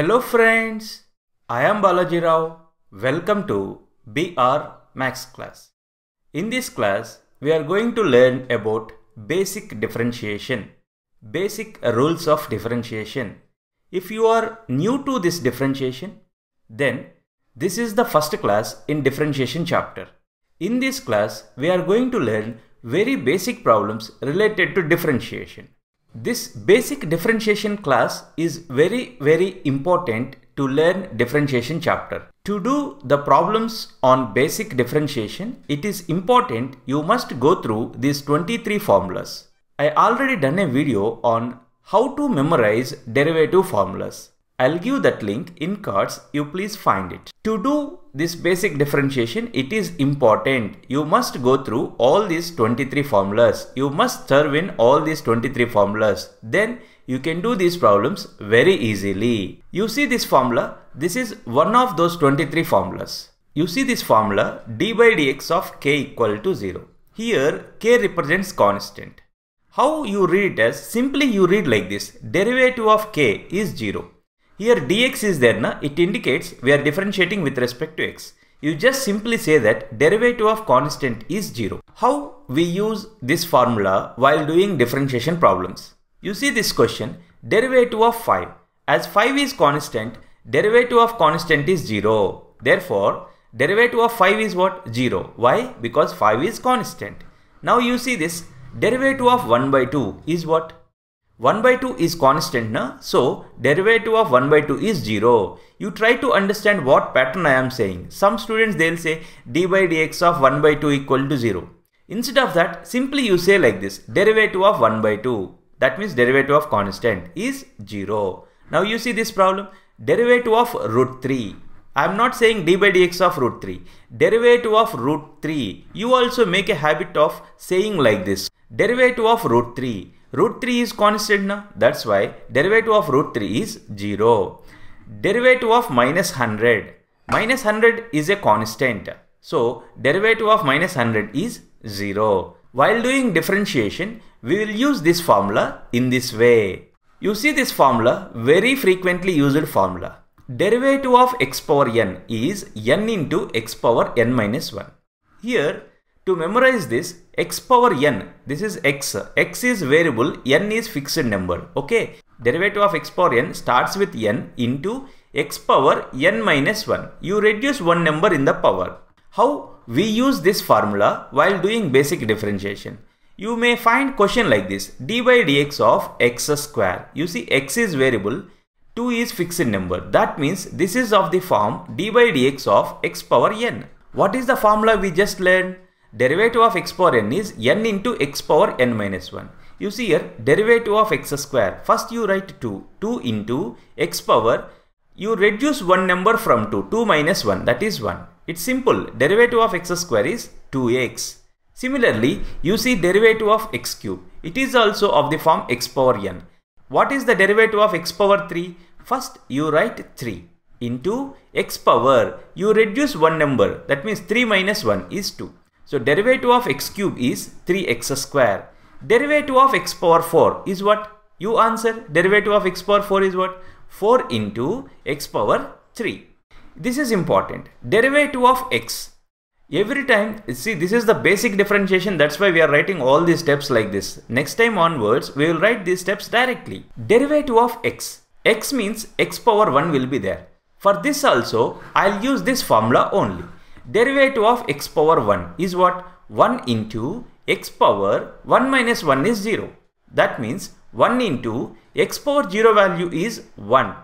Hello friends, I am Balaji Rao. Welcome to BR Max class. In this class, we are going to learn about basic differentiation, basic rules of differentiation. If you are new to this differentiation, then this is the first class in differentiation chapter. In this class, we are going to learn very basic problems related to differentiation. This basic differentiation class is very very important to learn differentiation chapter. To do the problems on basic differentiation, it is important you must go through these 23 formulas. I already done a video on how to memorize derivative formulas. I'll give that link in cards, you please find it. To do this basic differentiation, it is important. You must go through all these 23 formulas. You must serve in all these 23 formulas. Then you can do these problems very easily. You see this formula, this is one of those 23 formulas. You see this formula d by dx of k equal to 0. Here k represents constant. How you read it as simply you read like this derivative of k is 0. Here dx is there, na? it indicates we are differentiating with respect to x. You just simply say that derivative of constant is 0. How we use this formula while doing differentiation problems? You see this question, derivative of 5. As 5 is constant, derivative of constant is 0. Therefore, derivative of 5 is what? 0. Why? Because 5 is constant. Now you see this, derivative of 1 by 2 is what? 1 by 2 is constant, na? so derivative of 1 by 2 is 0. You try to understand what pattern I am saying. Some students they'll say d by dx of 1 by 2 equal to 0. Instead of that, simply you say like this, derivative of 1 by 2, that means derivative of constant is 0. Now you see this problem, derivative of root 3. I am not saying d by dx of root 3. Derivative of root 3. You also make a habit of saying like this. Derivative of root 3 root 3 is constant now. That's why derivative of root 3 is 0. Derivative of minus 100. Minus 100 is a constant. So derivative of minus 100 is 0. While doing differentiation, we will use this formula in this way. You see this formula, very frequently used formula. Derivative of x power n is n into x power n minus 1. Here to memorize this, x power n, this is x, x is variable, n is fixed number, okay. Derivative of x power n starts with n into x power n minus 1. You reduce one number in the power. How we use this formula while doing basic differentiation? You may find question like this, d by dx of x square. You see x is variable, 2 is fixed number. That means this is of the form d by dx of x power n. What is the formula we just learned? Derivative of x power n is n into x power n minus 1. You see here derivative of x square. First you write 2. 2 into x power. You reduce one number from 2. 2 minus 1 that is 1. It's simple. Derivative of x square is 2x. Similarly, you see derivative of x cube. It is also of the form x power n. What is the derivative of x power 3? First you write 3 into x power. You reduce one number. That means 3 minus 1 is 2. So derivative of x cube is 3x square. Derivative of x power 4 is what? You answer derivative of x power 4 is what? 4 into x power 3. This is important. Derivative of x. Every time, see this is the basic differentiation that's why we are writing all these steps like this. Next time onwards, we will write these steps directly. Derivative of x. x means x power 1 will be there. For this also, I'll use this formula only derivative of x power 1 is what? 1 into x power 1 minus 1 is 0. That means 1 into x power 0 value is 1.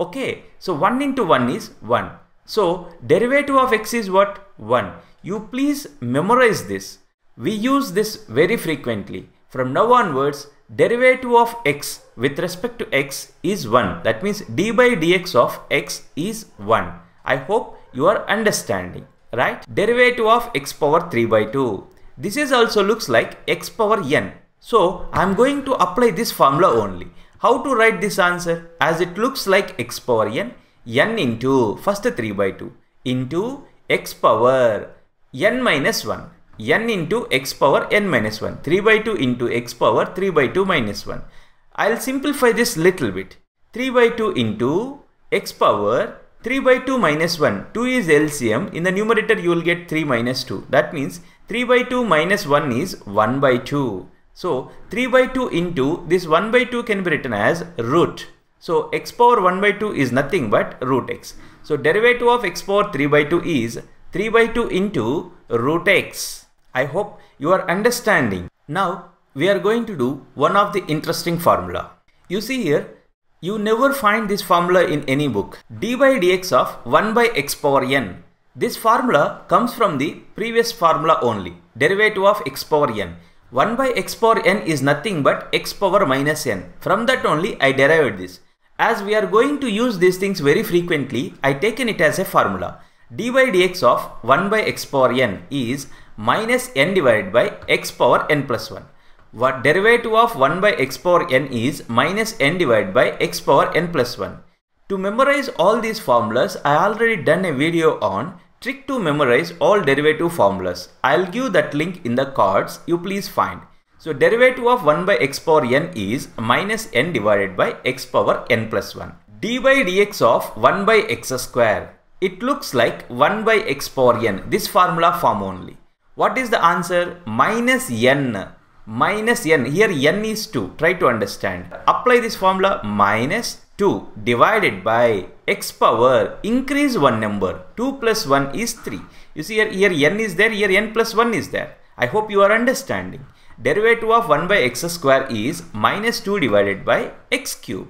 Okay, so 1 into 1 is 1. So derivative of x is what? 1. You please memorize this. We use this very frequently. From now onwards, derivative of x with respect to x is 1. That means d by dx of x is 1. I hope you are understanding right? Derivative of x power 3 by 2. This is also looks like x power n. So I'm going to apply this formula only. How to write this answer? As it looks like x power n, n into first 3 by 2 into x power n minus 1 n into x power n minus 1 3 by 2 into x power 3 by 2 minus 1 I'll simplify this little bit 3 by 2 into x power 3 by 2 minus 1. 2 is LCM. In the numerator you will get 3 minus 2. That means 3 by 2 minus 1 is 1 by 2. So 3 by 2 into this 1 by 2 can be written as root. So x power 1 by 2 is nothing but root x. So derivative of x power 3 by 2 is 3 by 2 into root x. I hope you are understanding. Now we are going to do one of the interesting formula. You see here you never find this formula in any book. d by dx of 1 by x power n. This formula comes from the previous formula only. Derivative of x power n. 1 by x power n is nothing but x power minus n. From that only I derived this. As we are going to use these things very frequently, I taken it as a formula. d by dx of 1 by x power n is minus n divided by x power n plus 1. What derivative of 1 by x power n is minus n divided by x power n plus 1. To memorize all these formulas, I already done a video on trick to memorize all derivative formulas. I'll give that link in the cards, you please find. So derivative of 1 by x power n is minus n divided by x power n plus 1. d by dx of 1 by x square. It looks like 1 by x power n, this formula form only. What is the answer? Minus n minus n here n is 2 try to understand apply this formula minus 2 divided by x power increase one number 2 plus 1 is 3 you see here, here n is there here n plus 1 is there I hope you are understanding derivative of 1 by x square is minus 2 divided by x cube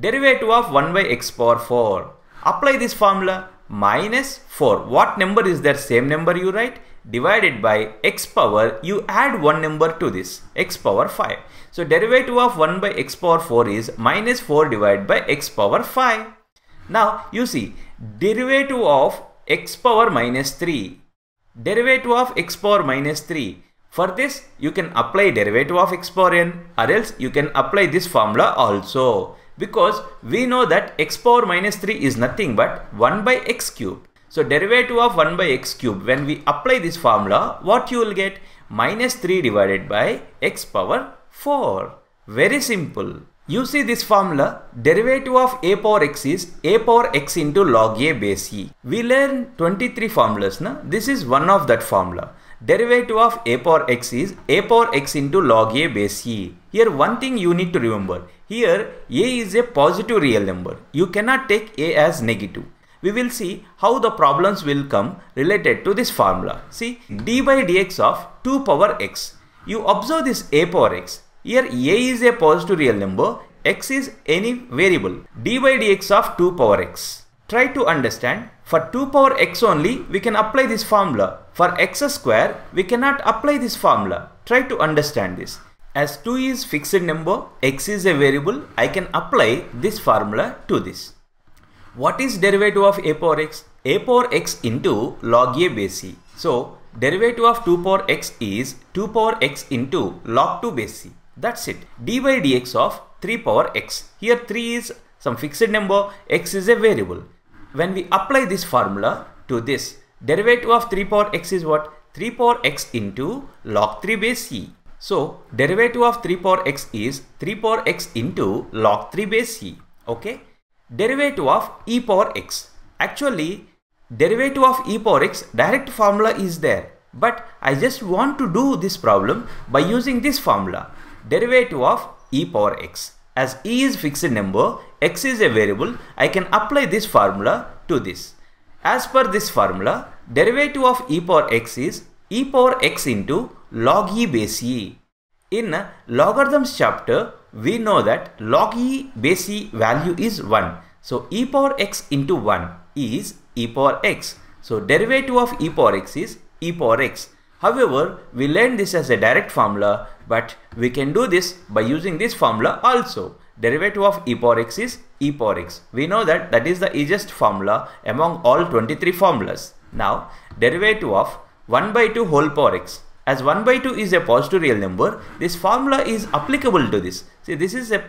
derivative of 1 by x power 4 apply this formula minus 4. What number is that? Same number you write divided by x power you add one number to this x power 5. So derivative of 1 by x power 4 is minus 4 divided by x power 5. Now you see derivative of x power minus 3 derivative of x power minus 3 for this, you can apply derivative of x power n or else you can apply this formula also because we know that x power minus 3 is nothing but 1 by x cubed. So derivative of 1 by x cubed when we apply this formula what you will get minus 3 divided by x power 4. Very simple. You see this formula, derivative of a power x is a power x into log a base e. We learned 23 formulas, na? this is one of that formula. Derivative of a power x is a power x into log a base e. Here one thing you need to remember, here a is a positive real number. You cannot take a as negative. We will see how the problems will come related to this formula. See d by dx of 2 power x. You observe this a power x. Here a is a positive real number, x is any variable, d by dx of 2 power x. Try to understand, for 2 power x only we can apply this formula. For x square we cannot apply this formula. Try to understand this. As 2 is fixed number, x is a variable, I can apply this formula to this. What is derivative of a power x? a power x into log a base c. So derivative of 2 power x is 2 power x into log 2 base c. That's it. d by dx of 3 power x. Here 3 is some fixed number, x is a variable. When we apply this formula to this, derivative of 3 power x is what? 3 power x into log 3 base c. So derivative of 3 power x is 3 power x into log 3 base e. Okay. Derivative of e power x. Actually derivative of e power x direct formula is there. But I just want to do this problem by using this formula. Derivative of e power x. As e is fixed number, x is a variable, I can apply this formula to this. As per this formula, derivative of e power x is e power x into log e base e. In logarithms chapter, we know that log e base e value is 1. So e power x into 1 is e power x. So derivative of e power x is e power x. However, we learned this as a direct formula, but we can do this by using this formula also. Derivative of e power x is e power x. We know that that is the easiest formula among all 23 formulas. Now, derivative of 1 by 2 whole power x. As 1 by 2 is a positive real number, this formula is applicable to this. See, this is a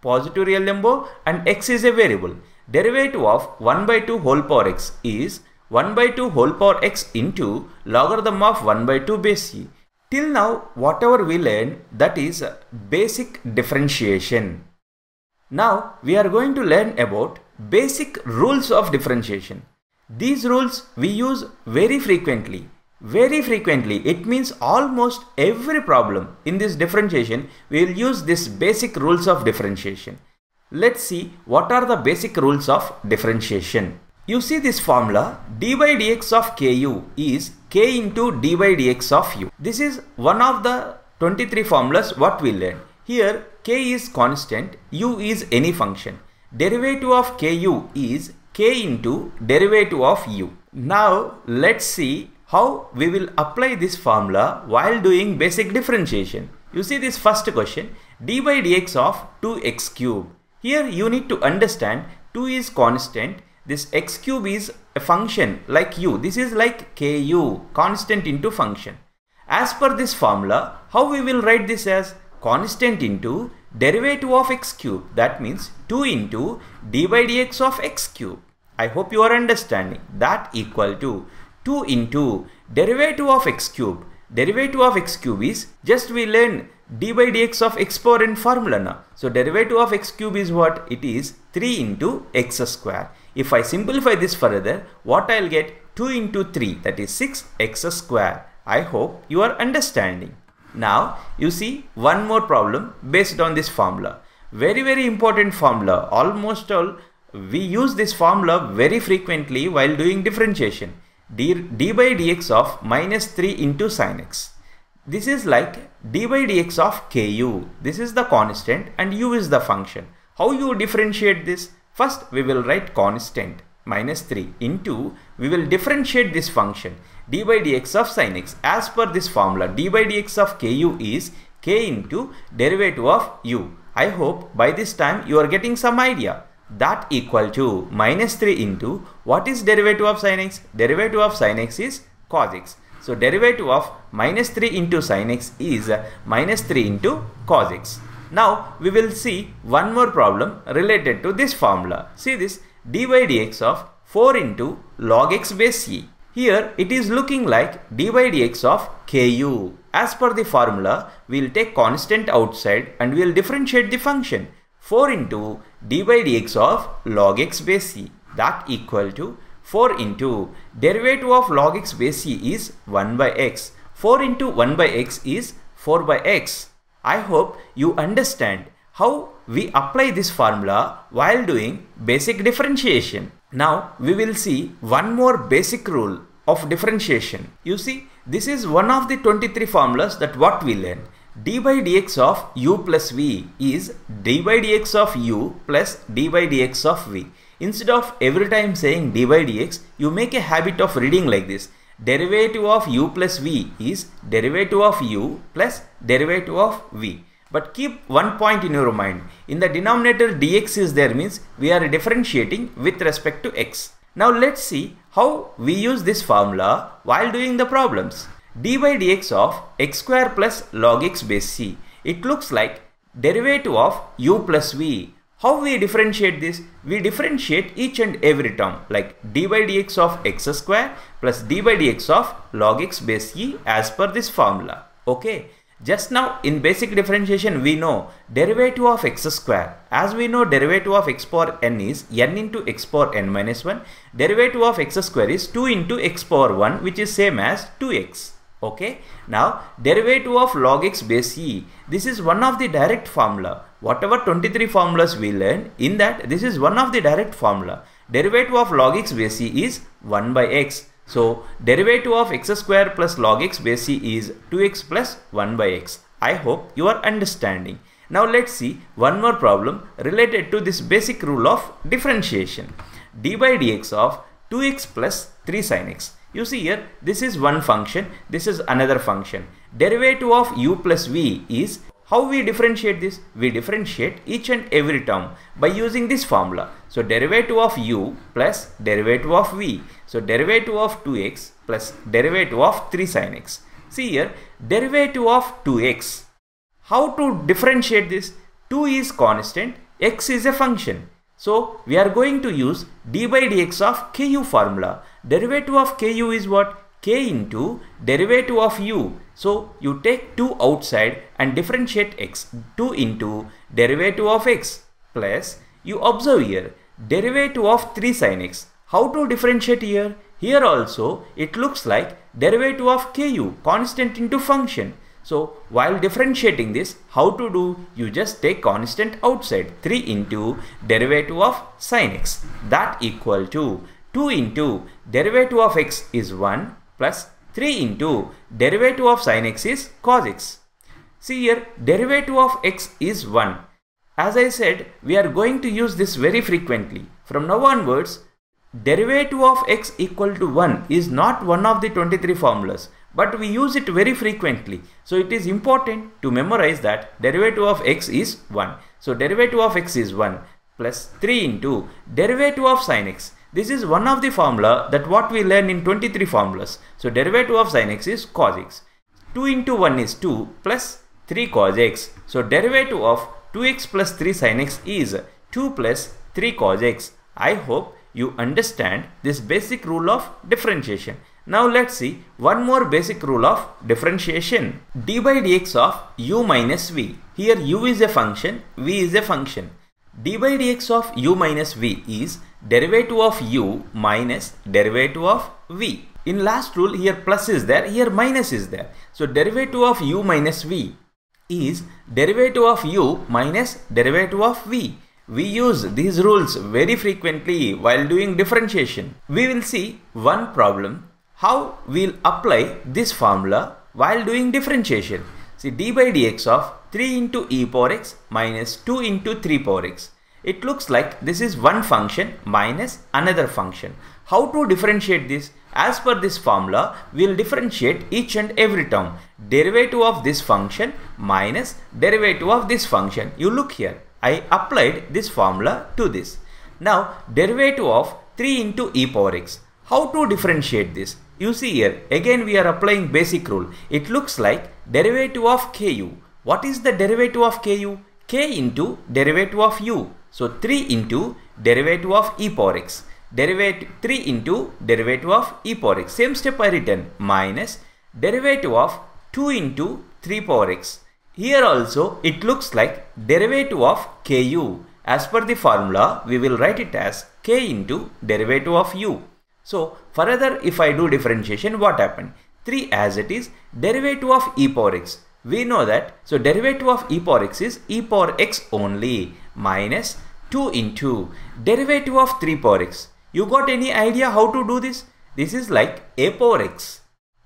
positive real number and x is a variable. Derivative of 1 by 2 whole power x is 1 by 2 whole power x into logarithm of 1 by 2 base e. Till now, whatever we learned, that is basic differentiation. Now, we are going to learn about basic rules of differentiation. These rules we use very frequently very frequently it means almost every problem in this differentiation we will use this basic rules of differentiation let's see what are the basic rules of differentiation you see this formula d by dx of ku is k into d by dx of u this is one of the 23 formulas what we learn here k is constant u is any function derivative of ku is k into derivative of u now let's see how we will apply this formula while doing basic differentiation. You see this first question d by dx of 2x cube. Here you need to understand 2 is constant this x cube is a function like u. This is like ku, constant into function. As per this formula, how we will write this as constant into derivative of x cube. That means 2 into d by dx of x cube. I hope you are understanding. That equal to 2 into derivative of x cube. Derivative of x cube is just we learn d by dx of x power in formula now. So derivative of x cube is what? It is 3 into x square. If I simplify this further, what I'll get? 2 into 3 that is 6 x square. I hope you are understanding. Now you see one more problem based on this formula. Very very important formula. Almost all we use this formula very frequently while doing differentiation d, d by dx of minus 3 into sin x. This is like d by dx of ku. This is the constant and u is the function. How you differentiate this? First we will write constant minus 3 into we will differentiate this function d by dx of sin x as per this formula d by dx of ku is k into derivative of u. I hope by this time you are getting some idea that equal to minus 3 into what is derivative of sin x? Derivative of sin x is cos x. So derivative of minus 3 into sin x is minus 3 into cos x. Now we will see one more problem related to this formula. See this dy dx of 4 into log x base e. Here it is looking like dy dx of ku. As per the formula, we will take constant outside and we will differentiate the function. 4 into d by dx of log x base c that equal to 4 into derivative of log x base c is 1 by x. 4 into 1 by x is 4 by x. I hope you understand how we apply this formula while doing basic differentiation. Now we will see one more basic rule of differentiation. You see this is one of the 23 formulas that what we learn d by dx of u plus v is d by dx of u plus d by dx of v. Instead of every time saying d by dx, you make a habit of reading like this. Derivative of u plus v is derivative of u plus derivative of v. But keep one point in your mind. In the denominator dx is there means we are differentiating with respect to x. Now let's see how we use this formula while doing the problems d by dx of x square plus log x base c. It looks like derivative of u plus v. How we differentiate this? We differentiate each and every term like d by dx of x square plus d by dx of log x base e as per this formula. Okay. Just now in basic differentiation we know derivative of x square. As we know derivative of x power n is n into x power n minus 1. Derivative of x square is 2 into x power 1 which is same as 2x okay now derivative of log x base e this is one of the direct formula whatever 23 formulas we learn in that this is one of the direct formula derivative of log x base e is 1 by x so derivative of x square plus log x base e is 2x plus 1 by x i hope you are understanding now let's see one more problem related to this basic rule of differentiation d by dx of 2x plus 3 sin x you see here, this is one function, this is another function. Derivative of u plus v is how we differentiate this? We differentiate each and every term by using this formula. So derivative of u plus derivative of v. So derivative of 2x plus derivative of 3 sin x. See here, derivative of 2x. How to differentiate this? 2 is constant, x is a function. So we are going to use d by dx of ku formula derivative of ku is what k into derivative of u. So you take 2 outside and differentiate x. 2 into derivative of x plus you observe here derivative of 3 sin x. How to differentiate here? Here also it looks like derivative of ku constant into function. So while differentiating this how to do? You just take constant outside 3 into derivative of sin x that equal to 2 into derivative of x is 1 plus 3 into derivative of sin x is cos x. See here derivative of x is 1. As I said we are going to use this very frequently. From now onwards derivative of x equal to 1 is not one of the 23 formulas but we use it very frequently. So it is important to memorize that derivative of x is 1. So derivative of x is 1 plus 3 into derivative of sin x. This is one of the formula that what we learned in 23 formulas. So derivative of sin x is cos x. 2 into 1 is 2 plus 3 cos x. So derivative of 2x plus 3 sin x is 2 plus 3 cos x. I hope you understand this basic rule of differentiation. Now let's see one more basic rule of differentiation. d by dx of u minus v. Here u is a function, v is a function. d by dx of u minus v is derivative of u minus derivative of v. In last rule here plus is there, here minus is there. So derivative of u minus v is derivative of u minus derivative of v. We use these rules very frequently while doing differentiation. We will see one problem how we'll apply this formula while doing differentiation. See d by dx of 3 into e power x minus 2 into 3 power x it looks like this is one function minus another function. How to differentiate this? As per this formula, we will differentiate each and every term. Derivative of this function minus derivative of this function. You look here. I applied this formula to this. Now, derivative of 3 into e power x. How to differentiate this? You see here, again we are applying basic rule. It looks like derivative of ku. What is the derivative of ku? k into derivative of u. So 3 into derivative of e power x. Derivative 3 into derivative of e power x. Same step I written minus derivative of 2 into 3 power x. Here also it looks like derivative of ku. As per the formula we will write it as k into derivative of u. So further if I do differentiation what happened? 3 as it is derivative of e power x. We know that so derivative of e power x is e power x only minus 2 into derivative of 3 power x. You got any idea how to do this? This is like a power x.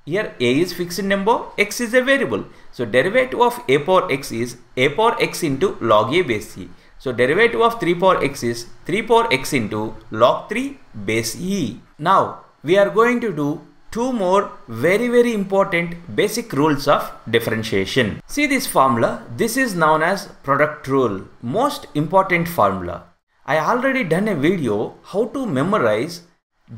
Here a is fixed number, x is a variable. So derivative of a power x is a power x into log a base e. So derivative of 3 power x is 3 power x into log 3 base e. Now we are going to do two more very very important basic rules of differentiation. See this formula, this is known as product rule, most important formula. I already done a video how to memorize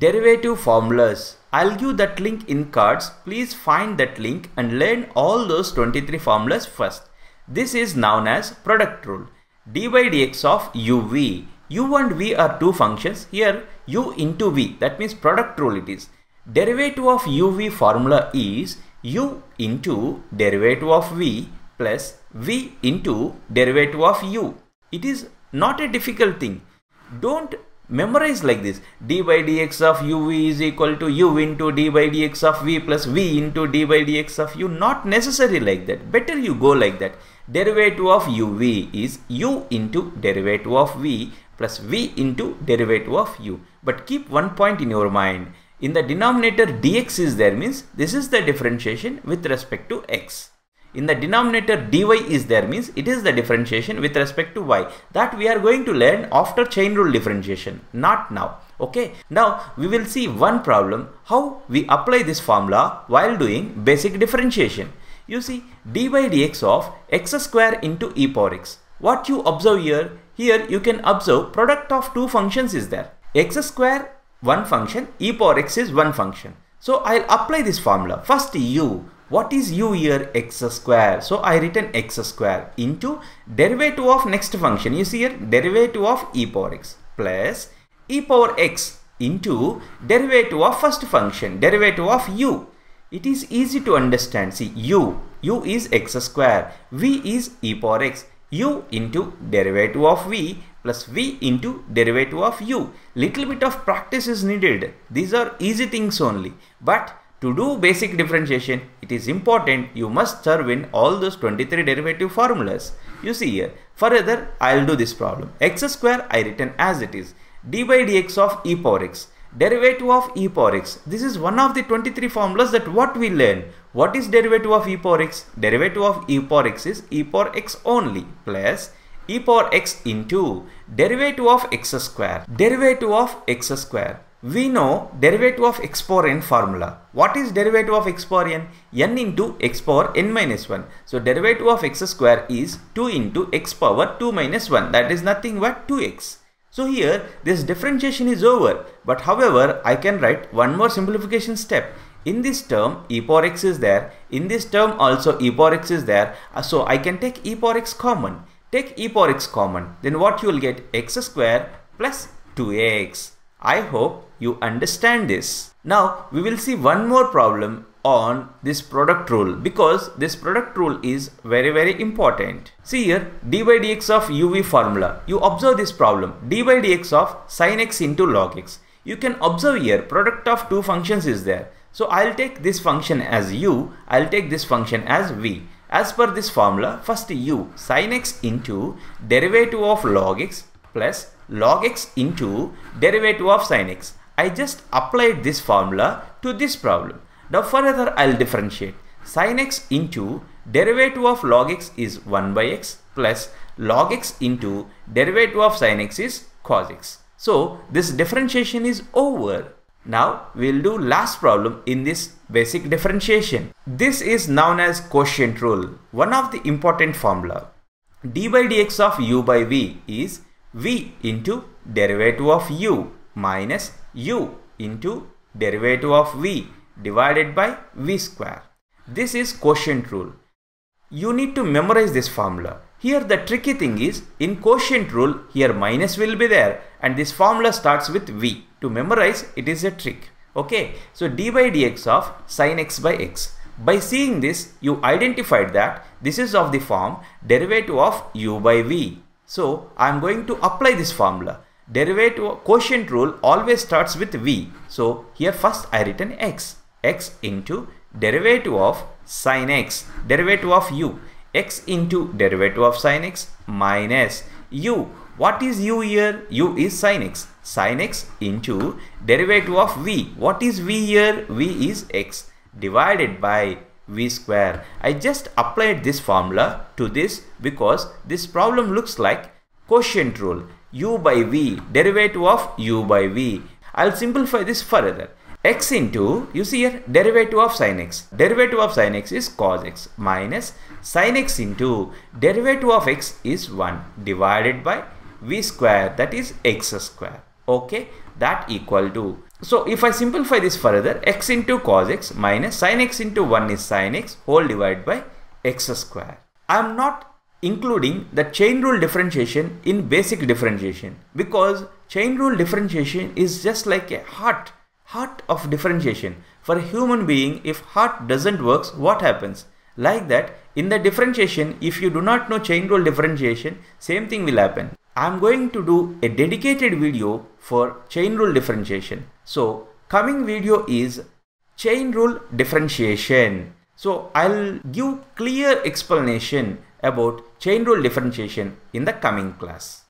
derivative formulas. I'll give that link in cards, please find that link and learn all those 23 formulas first. This is known as product rule, d by dx of uv. u and v are two functions, here u into v, that means product rule it is Derivative of uv formula is u into derivative of v plus v into derivative of u. It is not a difficult thing. Don't memorize like this. d by dx of uv is equal to u into d by dx of v plus v into d by dx of u. Not necessary like that. Better you go like that. Derivative of uv is u into derivative of v plus v into derivative of u. But keep one point in your mind in the denominator dx is there means this is the differentiation with respect to x. In the denominator dy is there means it is the differentiation with respect to y that we are going to learn after chain rule differentiation not now. Okay. Now we will see one problem how we apply this formula while doing basic differentiation. You see dy dx of x square into e power x. What you observe here, here you can observe product of two functions is there. x square one function, e power x is one function. So I'll apply this formula. First u, what is u here? x square. So I written x square into derivative of next function. You see here derivative of e power x plus e power x into derivative of first function, derivative of u. It is easy to understand. See u, u is x square, v is e power x, u into derivative of v, plus v into derivative of u. Little bit of practice is needed. These are easy things only. But to do basic differentiation, it is important you must serve in all those 23 derivative formulas. You see here. Further, I will do this problem. x square I written as it is. d by dx of e power x. Derivative of e power x. This is one of the 23 formulas that what we learn. What is derivative of e power x? Derivative of e power x is e power x only plus e power x into derivative of x square. Derivative of x square. We know derivative of x power n formula. What is derivative of x power n? n into x power n minus 1. So derivative of x square is 2 into x power 2 minus 1. That is nothing but 2x. So here this differentiation is over. But however, I can write one more simplification step. In this term e power x is there. In this term also e power x is there. So I can take e power x common. Take e power x common. Then what you will get x square plus 2x. I hope you understand this. Now we will see one more problem on this product rule because this product rule is very very important. See here d by dx of uv formula. You observe this problem d by dx of sin x into log x. You can observe here product of two functions is there. So I'll take this function as u, I'll take this function as v. As per this formula, first u sin x into derivative of log x plus log x into derivative of sin x. I just applied this formula to this problem. Now further I'll differentiate. Sin x into derivative of log x is 1 by x plus log x into derivative of sin x is cos x. So this differentiation is over. Now we'll do last problem in this basic differentiation. This is known as quotient rule, one of the important formula. d by dx of u by v is v into derivative of u minus u into derivative of v divided by v square. This is quotient rule. You need to memorize this formula. Here the tricky thing is, in quotient rule, here minus will be there and this formula starts with V. To memorize, it is a trick. Okay, so d by dx of sine x by x. By seeing this, you identified that this is of the form derivative of u by v. So, I am going to apply this formula. Derivative quotient rule always starts with v. So, here first I written x. x into derivative of sine x, derivative of u x into derivative of sine x minus u. What is u here? u is sine x. Sine x into derivative of v. What is v here? v is x divided by v square. I just applied this formula to this because this problem looks like quotient rule u by v derivative of u by v. I'll simplify this further x into, you see here, derivative of sin x. Derivative of sin x is cos x minus sin x into derivative of x is 1 divided by v square that is x square. Okay, that equal to. So if I simplify this further, x into cos x minus sin x into 1 is sin x whole divided by x square. I am not including the chain rule differentiation in basic differentiation because chain rule differentiation is just like a heart heart of differentiation. For a human being, if heart doesn't works, what happens? Like that, in the differentiation, if you do not know chain rule differentiation, same thing will happen. I'm going to do a dedicated video for chain rule differentiation. So, coming video is chain rule differentiation. So, I'll give clear explanation about chain rule differentiation in the coming class.